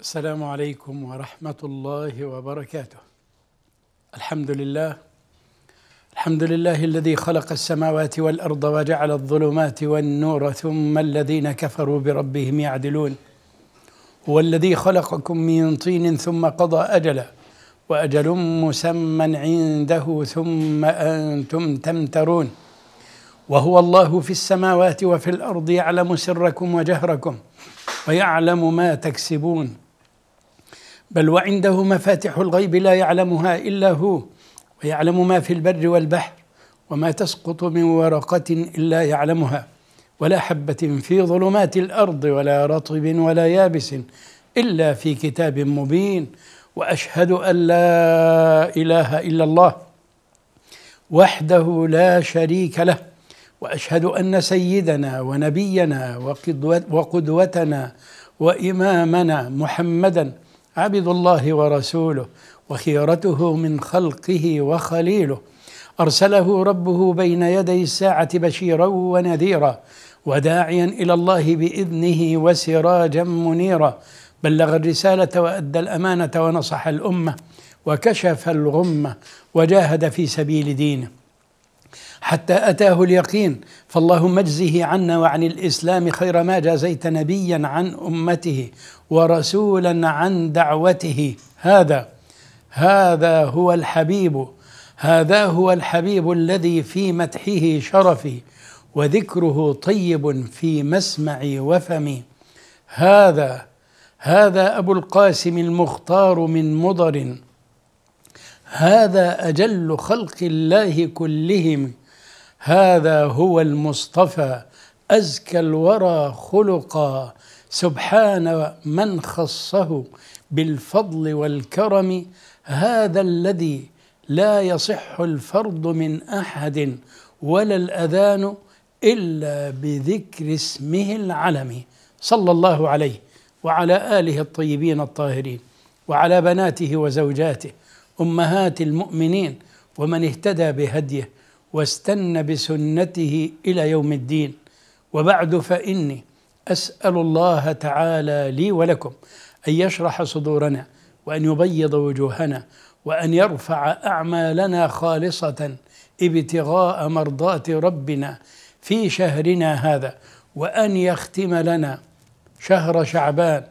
السلام عليكم ورحمة الله وبركاته. الحمد لله الحمد لله الذي خلق السماوات والأرض وجعل الظلمات والنور ثم الذين كفروا بربهم يعدلون. هو الذي خلقكم من طين ثم قضى أجلا وأجل مسمى عنده ثم أنتم تمترون. وهو الله في السماوات وفي الأرض يعلم سركم وجهركم ويعلم ما تكسبون بل وعنده مفاتح الغيب لا يعلمها الا هو ويعلم ما في البر والبحر وما تسقط من ورقه الا يعلمها ولا حبه في ظلمات الارض ولا رطب ولا يابس الا في كتاب مبين واشهد ان لا اله الا الله وحده لا شريك له واشهد ان سيدنا ونبينا وقدوتنا وامامنا محمدا عبد الله ورسوله وخيرته من خلقه وخليله ارسله ربه بين يدي الساعه بشيرا ونذيرا وداعيا الى الله باذنه وسراجا منيرا بلغ الرساله وادى الامانه ونصح الامه وكشف الغمه وجاهد في سبيل دينه حتى أتاه اليقين فاللهم اجزه عنا وعن الإسلام خير ما جازيت نبيا عن أمته ورسولا عن دعوته هذا هذا هو الحبيب هذا هو الحبيب الذي في مدحه شرفي وذكره طيب في مسمعي وفمي هذا هذا ابو القاسم المختار من مضر هذا اجل خلق الله كلهم هذا هو المصطفى أزكى الورى خلقا سبحان من خصه بالفضل والكرم هذا الذي لا يصح الفرض من أحد ولا الأذان إلا بذكر اسمه العلم صلى الله عليه وعلى آله الطيبين الطاهرين وعلى بناته وزوجاته أمهات المؤمنين ومن اهتدى بهديه واستن بسنته الى يوم الدين وبعد فاني اسال الله تعالى لي ولكم ان يشرح صدورنا وان يبيض وجوهنا وان يرفع اعمالنا خالصه ابتغاء مرضاه ربنا في شهرنا هذا وان يختم لنا شهر شعبان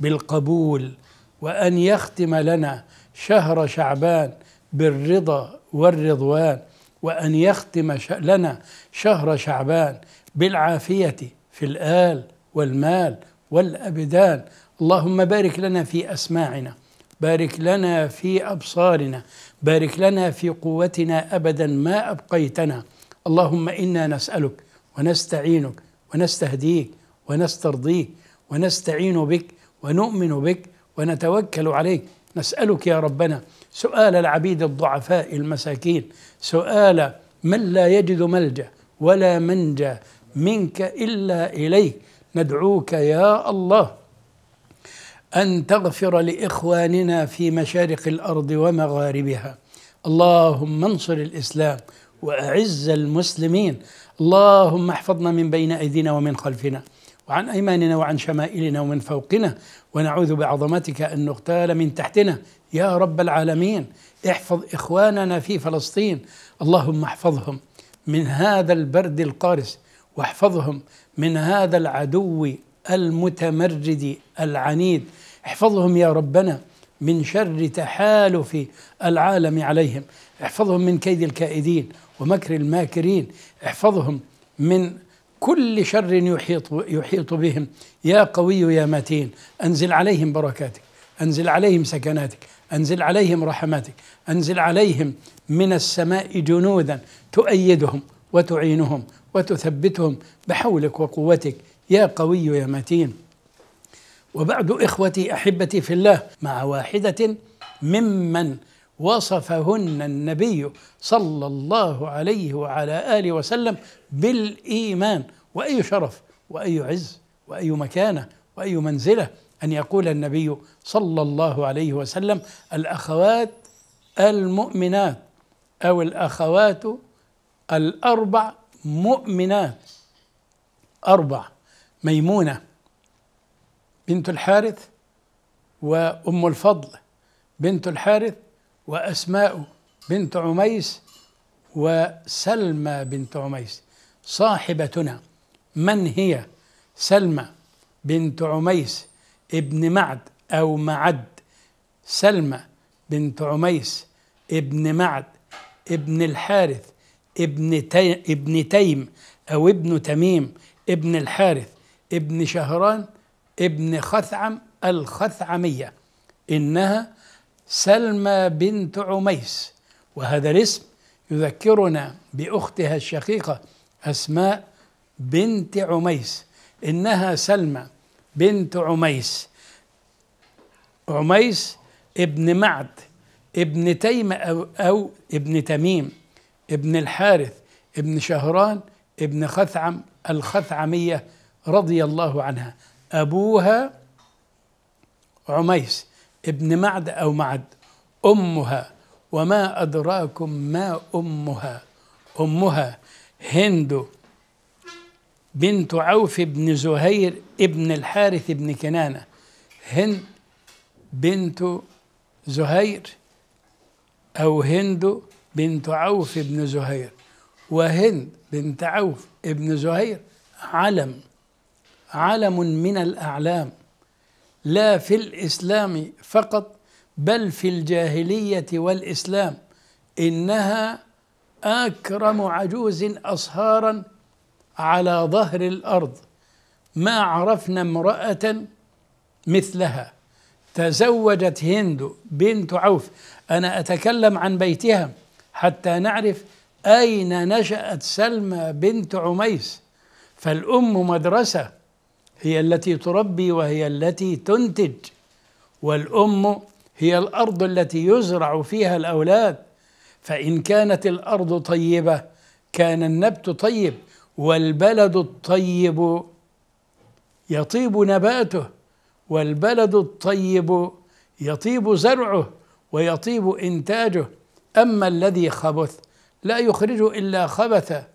بالقبول وان يختم لنا شهر شعبان بالرضا والرضوان وأن يختم لنا شهر شعبان بالعافية في الآل والمال والأبدان اللهم بارك لنا في أسماعنا بارك لنا في أبصارنا بارك لنا في قوتنا أبدا ما أبقيتنا اللهم إنا نسألك ونستعينك ونستهديك ونسترضيك ونستعين بك ونؤمن بك ونتوكل عليك نسألك يا ربنا سؤال العبيد الضعفاء المساكين سؤال من لا يجد ملجا ولا منجا منك الا اليك ندعوك يا الله ان تغفر لاخواننا في مشارق الارض ومغاربها اللهم انصر الاسلام واعز المسلمين اللهم احفظنا من بين ايدينا ومن خلفنا وعن ايماننا وعن شمائلنا ومن فوقنا ونعوذ بعظمتك ان نغتال من تحتنا يا رب العالمين احفظ اخواننا في فلسطين اللهم احفظهم من هذا البرد القارس واحفظهم من هذا العدو المتمرد العنيد احفظهم يا ربنا من شر تحالف العالم عليهم احفظهم من كيد الكائدين ومكر الماكرين احفظهم من كل شر يحيط, يحيط بهم يا قوي يا متين انزل عليهم بركاتك أنزل عليهم سكناتك أنزل عليهم رحماتك أنزل عليهم من السماء جنودا تؤيدهم وتعينهم وتثبتهم بحولك وقوتك يا قوي يا متين وبعد إخوتي أحبتي في الله مع واحدة ممن وصفهن النبي صلى الله عليه وعلى آله وسلم بالإيمان وأي شرف وأي عز وأي مكانة وأي منزلة أن يقول النبي صلى الله عليه وسلم الأخوات المؤمنات أو الأخوات الأربع مؤمنات أربع ميمونة بنت الحارث وأم الفضل بنت الحارث وأسماء بنت عميس وسلمى بنت عميس صاحبتنا من هي سلمى بنت عميس ابن معد أو معد سلمى بنت عميس ابن معد ابن الحارث ابن, تي ابن تيم أو ابن تميم ابن الحارث ابن شهران ابن خثعم الخثعمية إنها سلمى بنت عميس وهذا الاسم يذكرنا بأختها الشقيقة أسماء بنت عميس إنها سلمى بنت عميس عميس ابن معد ابن تيمة أو, أو ابن تميم ابن الحارث ابن شهران ابن خثعم الخثعمية رضي الله عنها أبوها عميس ابن معد أو معد أمها وما أدراكم ما أمها أمها هند بنت عوف بن زهير ابن الحارث بن كنانة هند بنت زهير أو هند بنت عوف بن زهير وهند بنت عوف ابن زهير علم علم من الأعلام لا في الإسلام فقط بل في الجاهلية والإسلام إنها أكرم عجوز أصهارا على ظهر الارض ما عرفنا امراه مثلها تزوجت هند بنت عوف انا اتكلم عن بيتها حتى نعرف اين نشات سلمى بنت عميس فالام مدرسه هي التي تربي وهي التي تنتج والام هي الارض التي يزرع فيها الاولاد فان كانت الارض طيبه كان النبت طيب والبلد الطيب يطيب نباته والبلد الطيب يطيب زرعه ويطيب انتاجه اما الذي خبث لا يخرج الا خبثا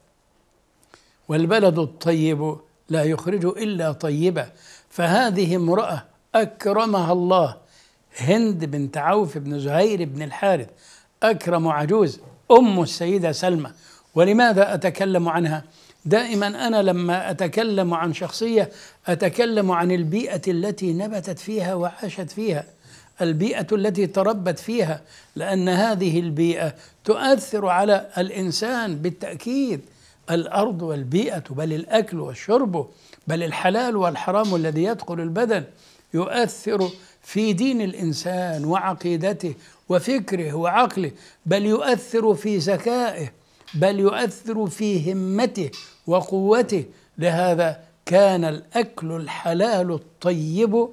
والبلد الطيب لا يخرج الا طيبا فهذه امراه اكرمها الله هند بنت عوف بن زهير بن الحارث اكرم عجوز ام السيده سلمى ولماذا اتكلم عنها دائما انا لما اتكلم عن شخصيه اتكلم عن البيئه التي نبتت فيها وعاشت فيها البيئه التي تربت فيها لان هذه البيئه تؤثر على الانسان بالتاكيد الارض والبيئه بل الاكل والشرب بل الحلال والحرام الذي يدخل البدن يؤثر في دين الانسان وعقيدته وفكره وعقله بل يؤثر في ذكائه بل يؤثر في همته وقوته لهذا كان الاكل الحلال الطيب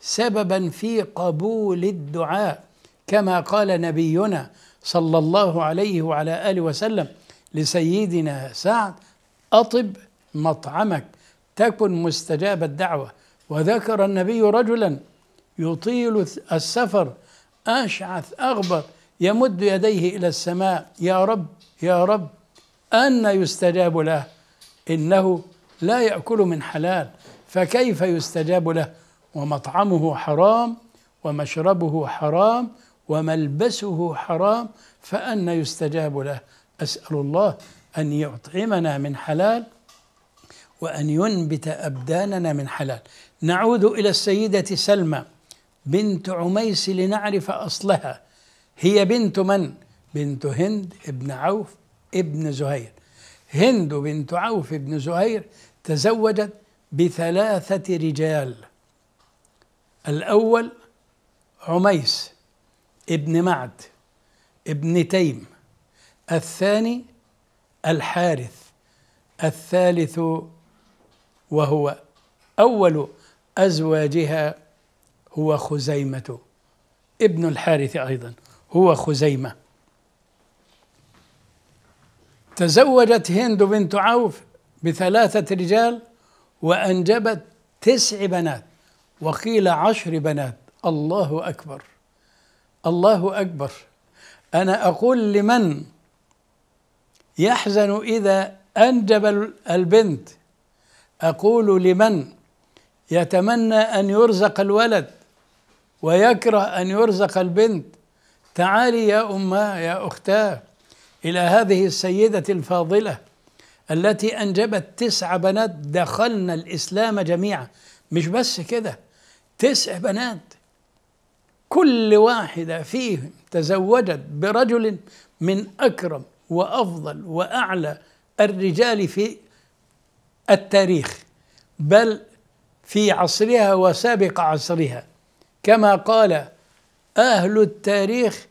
سببا في قبول الدعاء كما قال نبينا صلى الله عليه وعلى اله وسلم لسيدنا سعد اطب مطعمك تكن مستجاب الدعوه وذكر النبي رجلا يطيل السفر اشعث اغبر يمد يديه الى السماء يا رب يا رب ان يستجاب له إنه لا يأكل من حلال فكيف يستجاب له ومطعمه حرام ومشربه حرام وملبسه حرام فأن يستجاب له أسأل الله أن يطعمنا من حلال وأن ينبت أبداننا من حلال نعود إلى السيدة سلمى بنت عميس لنعرف أصلها هي بنت من؟ بنت هند ابن عوف ابن زهير هند بنت عوف بن زهير تزوجت بثلاثة رجال الأول عميس ابن معد ابن تيم الثاني الحارث الثالث وهو أول أزواجها هو خزيمة ابن الحارث أيضا هو خزيمة تزوجت هند بنت عوف بثلاثة رجال وأنجبت تسع بنات وقيل عشر بنات الله أكبر الله أكبر أنا أقول لمن يحزن إذا أنجب البنت أقول لمن يتمنى أن يرزق الولد ويكره أن يرزق البنت تعالي يا أماه يا أختاه إلى هذه السيدة الفاضلة التي أنجبت تسع بنات دخلنا الإسلام جميعا مش بس كده تسع بنات كل واحدة فيهم تزوجت برجل من أكرم وأفضل وأعلى الرجال في التاريخ بل في عصرها وسابق عصرها كما قال أهل التاريخ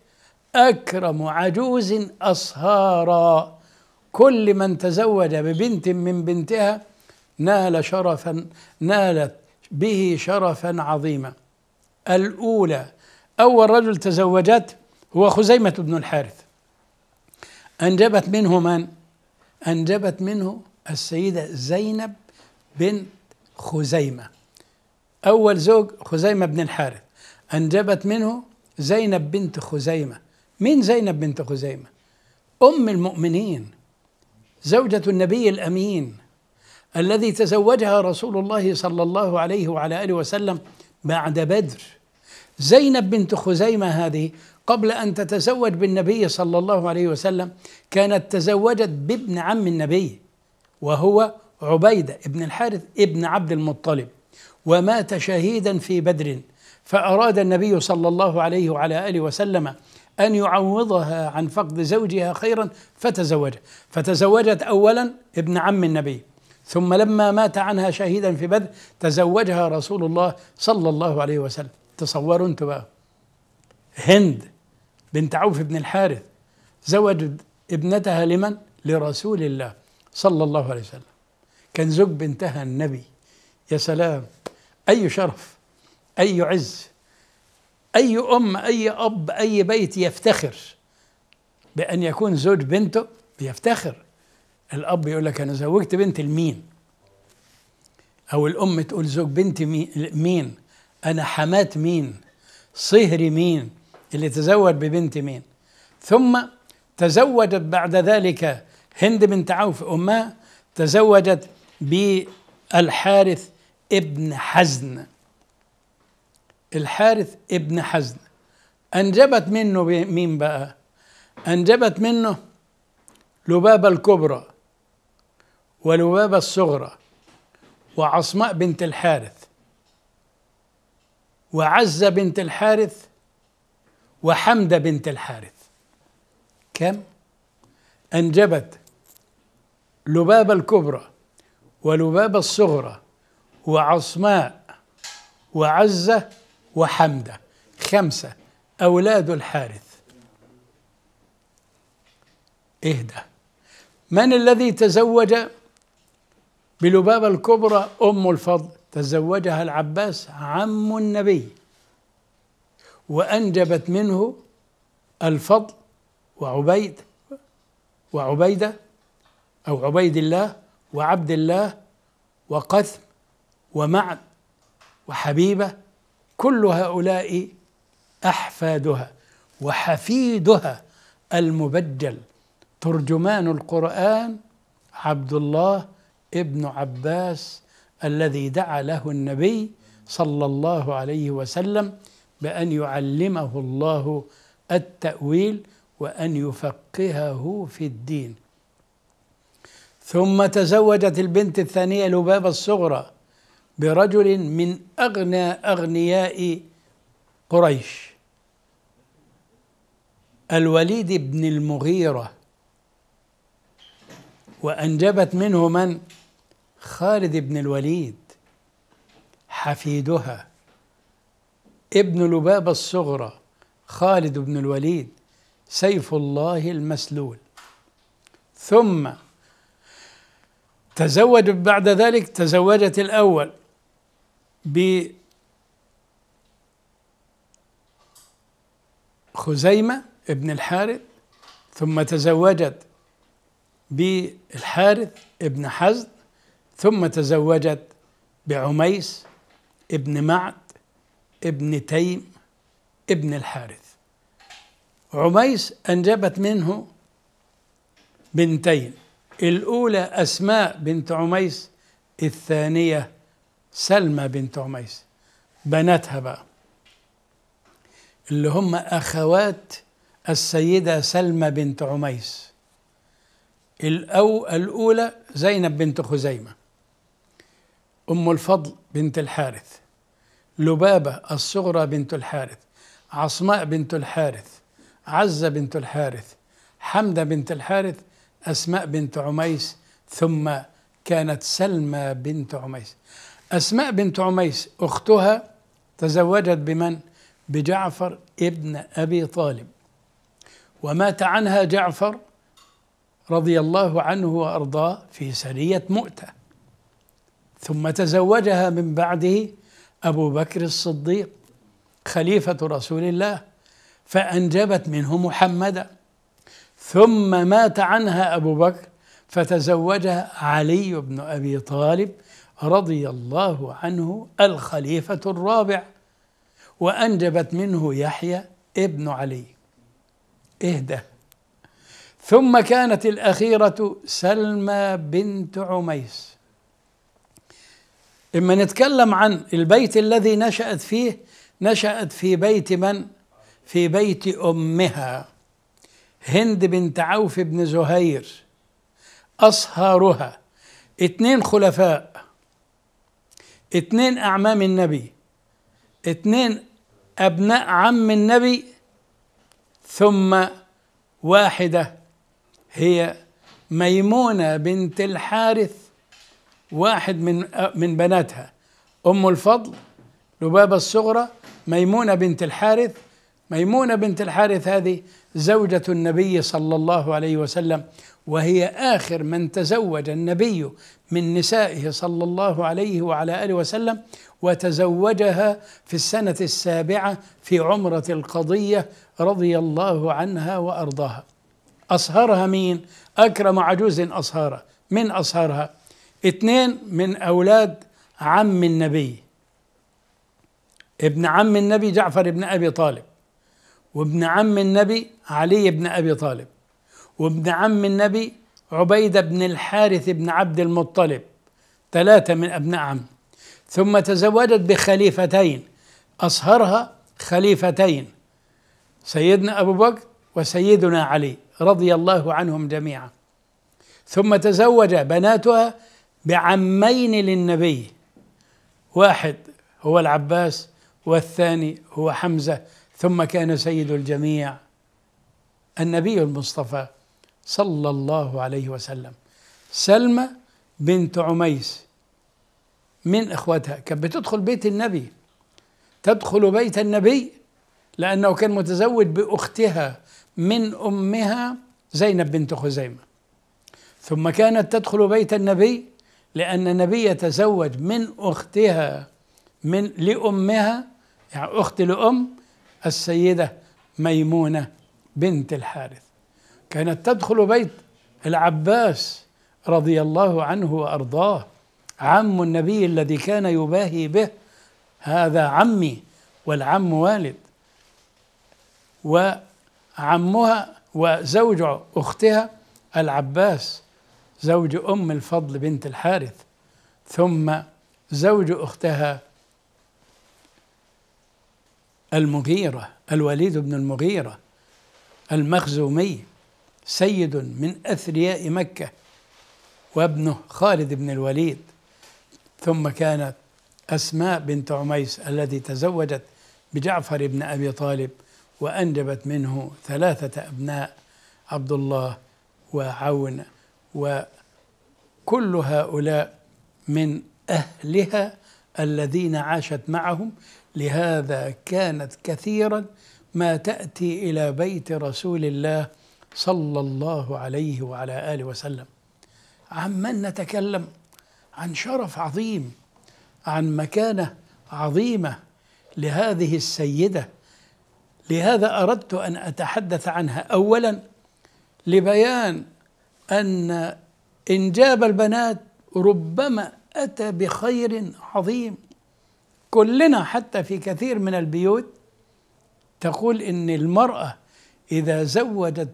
أكرم عجوز أصهارا كل من تزوج ببنت من بنتها نال شرفا نالت به شرفا عظيما الأولى أول رجل تزوجت هو خزيمة بن الحارث أنجبت منه من؟ أنجبت منه السيدة زينب بنت خزيمة أول زوج خزيمة بن الحارث أنجبت منه زينب بنت خزيمة مين زينب بنت خزيمة أم المؤمنين زوجة النبي الأمين الذي تزوجها رسول الله صلى الله عليه وعلى آله وسلم بعد بدر زينب بنت خزيمة هذه قبل أن تتزوج بالنبي صلى الله عليه وسلم كانت تزوجت بابن عم النبي وهو عبيدة ابن الحارث ابن عبد المطلب ومات شهيدا في بدر فأراد النبي صلى الله عليه وعلى آله وسلم أن يعوضها عن فقد زوجها خيرا فتزوجها فتزوجت أولا ابن عم النبي ثم لما مات عنها شهيدا في بدر تزوجها رسول الله صلى الله عليه وسلم تصوروا انتوا بقى هند بنت عوف بن الحارث زوجت ابنتها لمن؟ لرسول الله صلى الله عليه وسلم كان زوج بنتها النبي يا سلام أي شرف أي عز أي أم أي أب أي بيت يفتخر بأن يكون زوج بنته بيفتخر الأب يقول لك أنا زوجت بنت لمين أو الأم تقول زوج بنتي مين أنا حمات مين صهري مين اللي تزوج ببنت مين ثم تزوجت بعد ذلك هند بنت عوف أمها تزوجت بالحارث ابن حزن الحارث ابن حزن أنجبت منه مين بقى أنجبت منه لبابة الكبرى ولبابة الصغرى وعصماء بنت الحارث وعزة بنت الحارث وحمدة بنت الحارث كم أنجبت لبابة الكبرى ولبابة الصغرى وعصماء وعزة وحمدة خمسة أولاد الحارث اهدى من الذي تزوج بلبابة الكبرى أم الفضل تزوجها العباس عم النبي وأنجبت منه الفضل وعبيد وعبيدة أو عبيد الله وعبد الله وقثم ومعد وحبيبة كل هؤلاء احفادها وحفيدها المبجل ترجمان القران عبد الله ابن عباس الذي دعا له النبي صلى الله عليه وسلم بان يعلمه الله التاويل وان يفقهه في الدين ثم تزوجت البنت الثانيه لبابه الصغرى برجل من أغنى أغنياء قريش الوليد بن المغيرة وأنجبت منه من؟ خالد بن الوليد حفيدها ابن لبابة الصغرى خالد بن الوليد سيف الله المسلول ثم تزوج بعد ذلك تزوجت الأول ب خزيمة ابن الحارث ثم تزوجت بالحارث ابن حزن ثم تزوجت بعميس ابن معد ابن تيم ابن الحارث عميس أنجبت منه بنتين الأولى أسماء بنت عميس الثانية سلمى بنت عميس بناتها بقى اللي هم أخوات السيدة سلمى بنت عميس الأو الأولى زينب بنت خزيمة أم الفضل بنت الحارث لبابة الصغرى بنت الحارث عصماء بنت الحارث عزة بنت الحارث حمدة بنت الحارث أسماء بنت عميس ثم كانت سلمى بنت عميس أسماء بنت عميس أختها تزوجت بمن؟ بجعفر ابن أبي طالب ومات عنها جعفر رضي الله عنه وأرضاه في سرية مؤتة ثم تزوجها من بعده أبو بكر الصديق خليفة رسول الله فأنجبت منه محمدا ثم مات عنها أبو بكر فتزوجها علي بن أبي طالب رضي الله عنه الخليفة الرابع وأنجبت منه يحيى ابن علي اهدى ثم كانت الأخيرة سلمى بنت عميس إما نتكلم عن البيت الذي نشأت فيه نشأت في بيت من؟ في بيت أمها هند بنت عوف بن زهير أصهارها اثنين خلفاء اثنين أعمام النبي اثنين أبناء عم النبي ثم واحدة هي ميمونة بنت الحارث واحد من من بناتها أم الفضل لبابة الصغرى ميمونة بنت الحارث ميمونة بنت الحارث هذه زوجة النبي صلى الله عليه وسلم وهي آخر من تزوج النبي من نسائه صلى الله عليه وعلى آله وسلم وتزوجها في السنة السابعة في عمرة القضية رضي الله عنها وأرضاها أصهرها مين؟ أكرم عجوز أصهرها من أصهرها؟ اثنين من أولاد عم النبي ابن عم النبي جعفر بن أبي طالب وابن عم النبي علي بن أبي طالب وابن عم النبي عبيدة بن الحارث بن عبد المطلب ثلاثة من أبناء عم ثم تزوجت بخليفتين أصهرها خليفتين سيدنا أبو بكر وسيدنا علي رضي الله عنهم جميعا ثم تزوج بناتها بعمين للنبي واحد هو العباس والثاني هو حمزة ثم كان سيد الجميع النبي المصطفى صلى الله عليه وسلم سلمى بنت عميس من اخوتها كانت بتدخل بيت النبي تدخل بيت النبي لانه كان متزوج باختها من امها زينب بنت خزيمه ثم كانت تدخل بيت النبي لان النبي تزوج من اختها من لامها يعني اخت لام السيده ميمونه بنت الحارث كانت تدخل بيت العباس رضي الله عنه وارضاه عم النبي الذي كان يباهي به هذا عمي والعم والد وعمها وزوج اختها العباس زوج ام الفضل بنت الحارث ثم زوج اختها المغيره الوليد بن المغيره المخزومي سيد من أثرياء مكة وابنه خالد بن الوليد ثم كانت أسماء بنت عميس التي تزوجت بجعفر بن أبي طالب وأنجبت منه ثلاثة أبناء عبد الله وعون وكل هؤلاء من أهلها الذين عاشت معهم لهذا كانت كثيرا ما تأتي إلى بيت رسول الله صلى الله عليه وعلى اله وسلم عمن نتكلم عن شرف عظيم عن مكانه عظيمه لهذه السيده لهذا اردت ان اتحدث عنها اولا لبيان ان انجاب البنات ربما اتى بخير عظيم كلنا حتى في كثير من البيوت تقول ان المراه اذا زوجت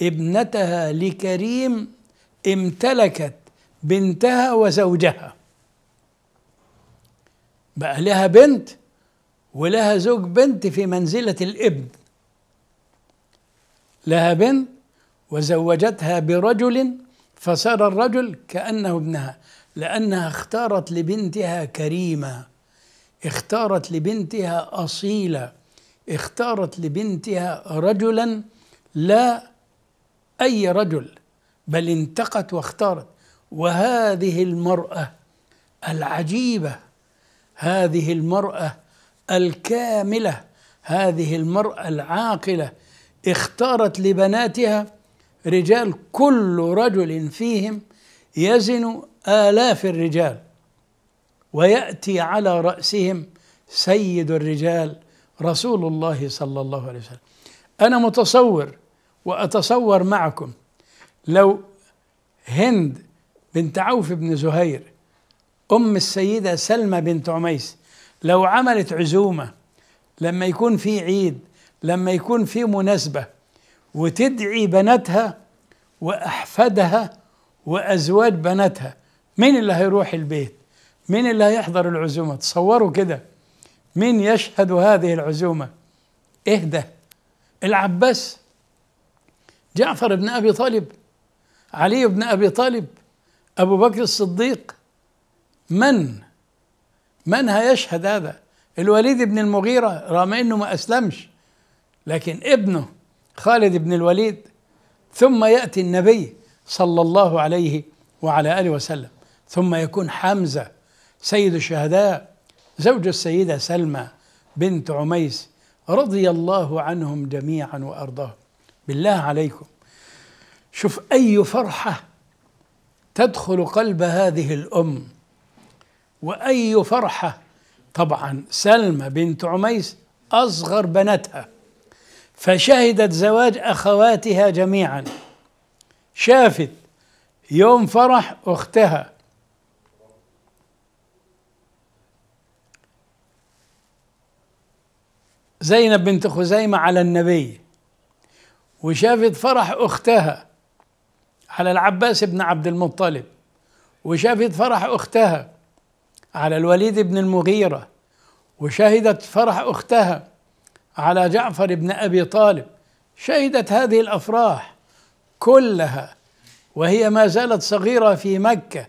ابنتها لكريم امتلكت بنتها وزوجها بقى لها بنت ولها زوج بنت في منزلة الابن لها بنت وزوجتها برجل فصار الرجل كأنه ابنها لأنها اختارت لبنتها كريمة اختارت لبنتها أصيلة اختارت لبنتها رجلا لا أي رجل بل انتقت واختارت وهذه المرأة العجيبة هذه المرأة الكاملة هذه المرأة العاقلة اختارت لبناتها رجال كل رجل فيهم يزن آلاف الرجال ويأتي على رأسهم سيد الرجال رسول الله صلى الله عليه وسلم أنا متصور وأتصور معكم لو هند بنت عوف بن زهير أم السيدة سلمى بنت عميس لو عملت عزومة لما يكون في عيد لما يكون في مناسبة وتدعي بناتها وأحفادها وأزواج بناتها مين اللي هيروح البيت مين اللي هيحضر العزومة تصوروا كده مين يشهد هذه العزومة اهدى العباس جعفر بن ابي طالب علي بن ابي طالب ابو بكر الصديق من من هيشهد هذا الوليد بن المغيره رغم انه ما اسلمش لكن ابنه خالد بن الوليد ثم ياتي النبي صلى الله عليه وعلى اله وسلم ثم يكون حمزه سيد الشهداء زوج السيده سلمى بنت عميس رضي الله عنهم جميعا وارضاهم بالله عليكم شوف أي فرحة تدخل قلب هذه الأم وأي فرحة طبعا سلمى بنت عميس أصغر بناتها فشهدت زواج أخواتها جميعا شافت يوم فرح أختها زينب بنت خزيمة على النبي وشافت فرح أختها على العباس بن عبد المطلب وشافت فرح أختها على الوليد بن المغيرة وشهدت فرح أختها على جعفر بن أبي طالب شهدت هذه الأفراح كلها وهي ما زالت صغيرة في مكة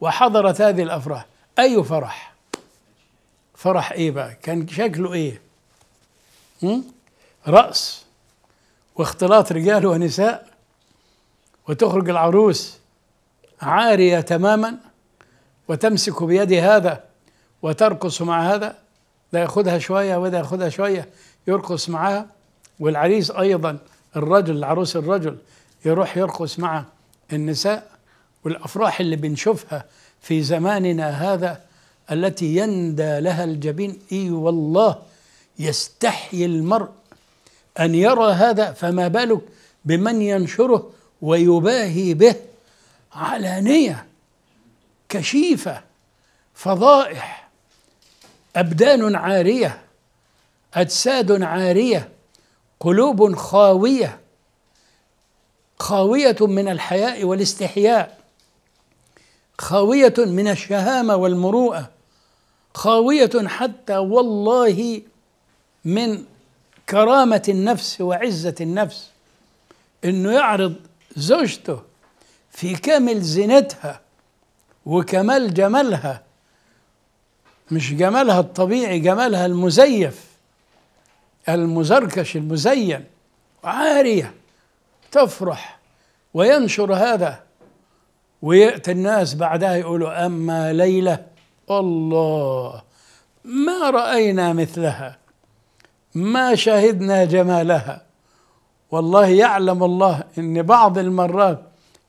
وحضرت هذه الأفراح أي فرح فرح إيه بقى كان شكله إيه رأس واختلاط رجال ونساء وتخرج العروس عارية تماما وتمسك بيد هذا وترقص مع هذا ده ياخدها شوية وده ياخدها شوية يرقص معها والعريس أيضا الرجل العروس الرجل يروح يرقص مع النساء والأفراح اللي بنشوفها في زماننا هذا التي يندى لها الجبين اي والله يستحيي المرء أن يرى هذا فما بالك بمن ينشره ويباهي به علانية كشيفة فضائح أبدان عارية أجساد عارية قلوب خاوية خاوية من الحياء والاستحياء خاوية من الشهامة والمروءة خاوية حتى والله من كرامة النفس وعزة النفس انه يعرض زوجته في كامل زينتها وكمال جمالها مش جمالها الطبيعي جمالها المزيف المزركش المزين عارية تفرح وينشر هذا ويأتي الناس بعدها يقولوا أما ليلة الله ما رأينا مثلها ما شهدنا جمالها والله يعلم الله ان بعض المرات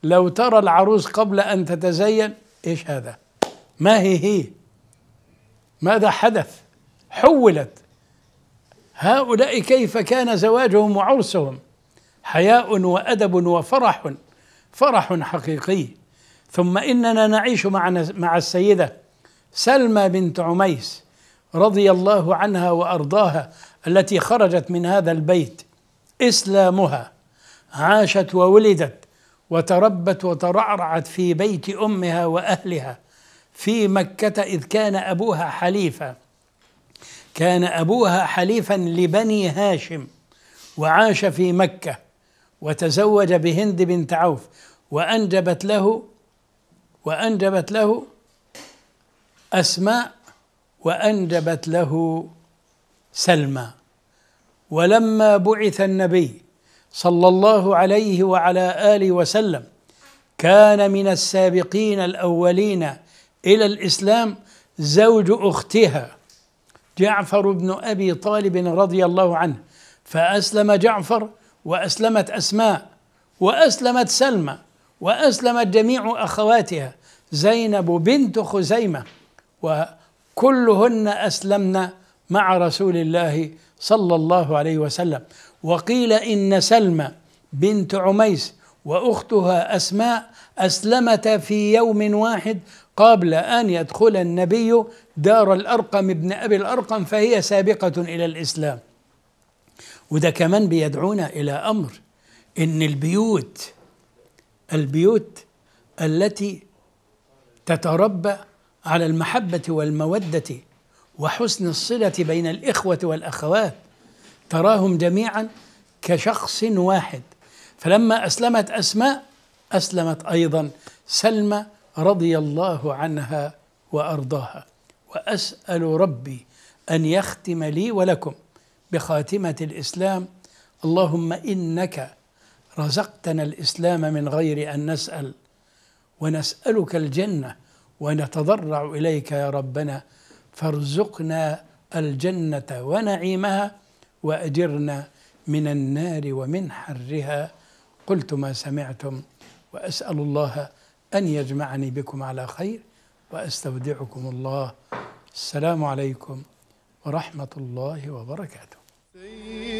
لو ترى العروس قبل ان تتزين ايش هذا ما هي هي ماذا حدث حولت هؤلاء كيف كان زواجهم وعرسهم حياء وادب وفرح فرح حقيقي ثم اننا نعيش مع مع السيده سلمى بنت عميس رضي الله عنها وارضاها التي خرجت من هذا البيت اسلامها عاشت وولدت وتربت وترعرعت في بيت امها واهلها في مكه اذ كان ابوها حليفا كان ابوها حليفا لبني هاشم وعاش في مكه وتزوج بهند بنت عوف وانجبت له وانجبت له اسماء وانجبت له سلمى ولما بعث النبي صلى الله عليه وعلى اله وسلم كان من السابقين الاولين الى الاسلام زوج اختها جعفر بن ابي طالب رضي الله عنه فاسلم جعفر واسلمت اسماء واسلمت سلمى واسلمت جميع اخواتها زينب بنت خزيمه وكلهن اسلمن مع رسول الله صلى الله عليه وسلم وقيل إن سلمى بنت عميس وأختها أسماء أسلمت في يوم واحد قبل أن يدخل النبي دار الأرقم ابن أبي الأرقم فهي سابقة إلى الإسلام وده كمان بيدعونا إلى أمر إن البيوت البيوت التي تتربى على المحبة والمودة وحسن الصلة بين الإخوة والأخوات تراهم جميعا كشخص واحد فلما أسلمت أسماء أسلمت أيضا سلمى رضي الله عنها وأرضاها وأسأل ربي أن يختم لي ولكم بخاتمة الإسلام اللهم إنك رزقتنا الإسلام من غير أن نسأل ونسألك الجنة ونتضرع إليك يا ربنا فارزقنا الجنة ونعيمها وأجرنا من النار ومن حرها قلت ما سمعتم وأسأل الله أن يجمعني بكم على خير وأستودعكم الله السلام عليكم ورحمة الله وبركاته